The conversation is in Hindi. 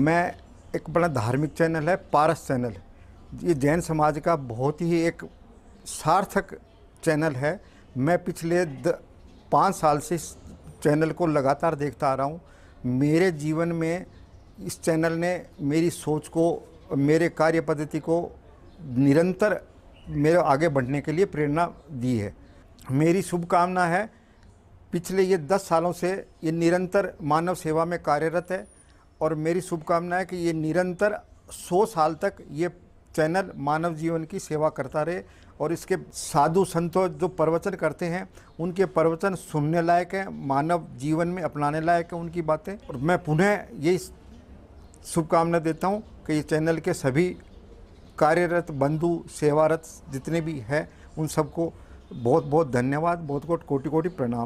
मैं एक बड़ा धार्मिक चैनल है पारस चैनल ये जैन समाज का बहुत ही एक सार्थक चैनल है मैं पिछले पाँच साल से इस चैनल को लगातार देखता आ रहा हूँ मेरे जीवन में इस चैनल ने मेरी सोच को मेरे कार्य पद्धति को निरंतर मेरे आगे बढ़ने के लिए प्रेरणा दी है मेरी शुभकामना है पिछले ये दस सालों से ये निरंतर मानव सेवा में कार्यरत है और मेरी शुभकामना है कि ये निरंतर सौ साल तक ये चैनल मानव जीवन की सेवा करता रहे और इसके साधु संतों जो प्रवचन करते हैं उनके प्रवचन सुनने लायक हैं मानव जीवन में अपनाने लायक हैं उनकी बातें और मैं पुनः यही शुभकामना देता हूँ कि ये चैनल के सभी कार्यरत बंधु सेवारत जितने भी हैं उन सबको बहुत बहुत धन्यवाद बहुत बहुत कोटि कोटि प्रणाम